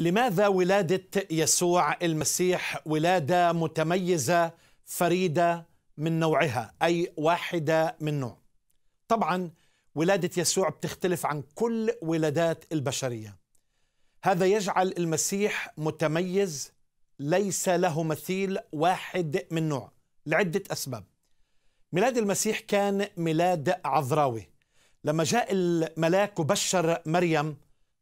لماذا ولادة يسوع المسيح ولادة متميزة فريدة من نوعها أي واحدة من نوع طبعا ولادة يسوع بتختلف عن كل ولادات البشرية هذا يجعل المسيح متميز ليس له مثيل واحد من نوع لعدة أسباب ميلاد المسيح كان ميلاد عذراوي لما جاء الملاك وبشر مريم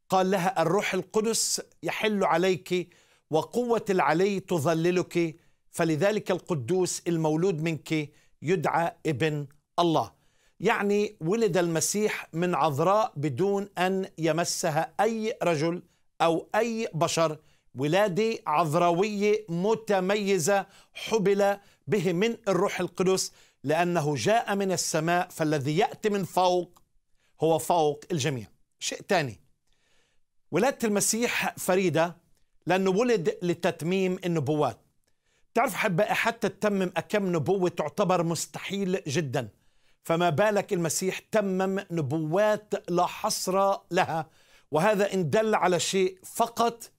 قال لها الروح القدس يحل عليك وقوة العلي تظللك فلذلك القدوس المولود منك يدعى ابن الله يعني ولد المسيح من عذراء بدون أن يمسها أي رجل أو أي بشر ولادة عذراوية متميزة حبل به من الروح القدس لأنه جاء من السماء فالذي يأتي من فوق هو فوق الجميع شيء ثاني ولادة المسيح فريدة لأنه ولد لتتميم النبوات تعرف حبة حتى تتمم أكم نبوة تعتبر مستحيل جدا فما بالك المسيح تمم نبوات لا حصر لها وهذا إن دل على شيء فقط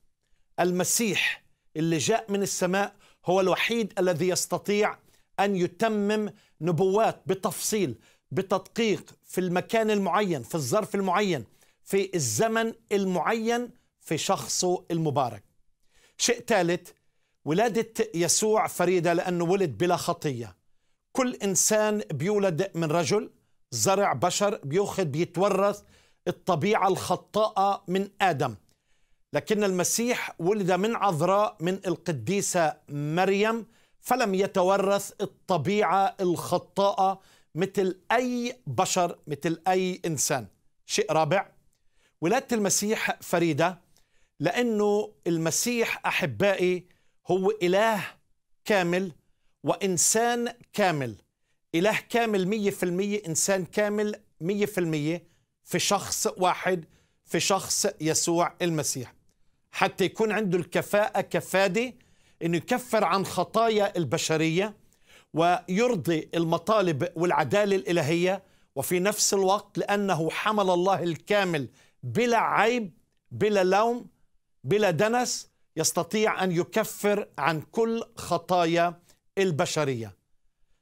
المسيح اللي جاء من السماء هو الوحيد الذي يستطيع أن يتمم نبوات بتفصيل بتدقيق في المكان المعين في الظرف المعين في الزمن المعين في شخصه المبارك شيء ثالث ولادة يسوع فريدة لأنه ولد بلا خطية كل إنسان بيولد من رجل زرع بشر بيأخذ بيتورث الطبيعة الخطاءة من آدم لكن المسيح ولد من عذراء من القديسة مريم فلم يتورث الطبيعة الخطاءة مثل أي بشر مثل أي إنسان شيء رابع ولادة المسيح فريدة لأنه المسيح أحبائي هو إله كامل وإنسان كامل إله كامل مية في المية إنسان كامل مية في المية في شخص واحد في شخص يسوع المسيح حتى يكون عنده الكفاءة كفادة أنه يكفر عن خطايا البشرية ويرضي المطالب والعدالة الإلهية وفي نفس الوقت لأنه حمل الله الكامل بلا عيب بلا لوم بلا دنس يستطيع ان يكفر عن كل خطايا البشريه.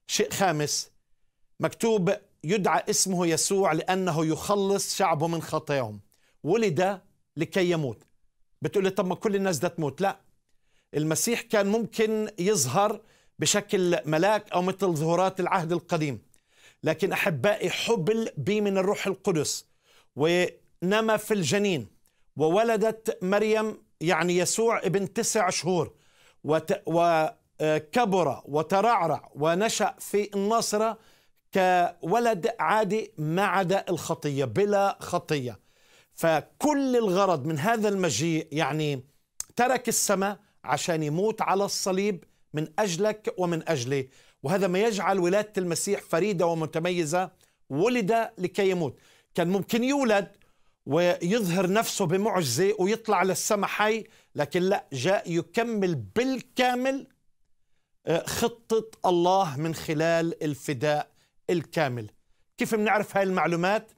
شيء خامس مكتوب يدعى اسمه يسوع لانه يخلص شعبه من خطاياهم، ولد لكي يموت. بتقول لي طب ما كل الناس ده تموت، لا المسيح كان ممكن يظهر بشكل ملاك او مثل ظهورات العهد القديم. لكن احبائي حبل بي من الروح القدس و نما في الجنين وولدت مريم يعني يسوع ابن تسع شهور وكبر وترعرع ونشأ في الناصرة كولد عادي ما عدا الخطية بلا خطية فكل الغرض من هذا المجيء يعني ترك السماء عشان يموت على الصليب من أجلك ومن أجلي وهذا ما يجعل ولادة المسيح فريدة ومتميزة ولد لكي يموت كان ممكن يولد ويظهر نفسه بمعجزة ويطلع للسما حي لكن لا جاء يكمل بالكامل آه، خطة الله من خلال الفداء الكامل كيف بنعرف هاي المعلومات؟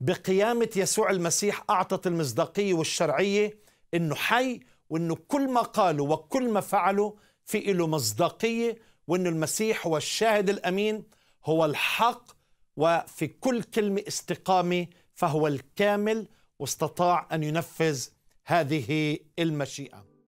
بقيامة يسوع المسيح أعطت المصداقية والشرعية إنه حي وإنه كل ما قالوا وكل ما فعلوا في له مصداقية وإن المسيح هو الشاهد الأمين هو الحق وفي كل كلمة استقامة فهو الكامل واستطاع ان ينفذ هذه المشيئه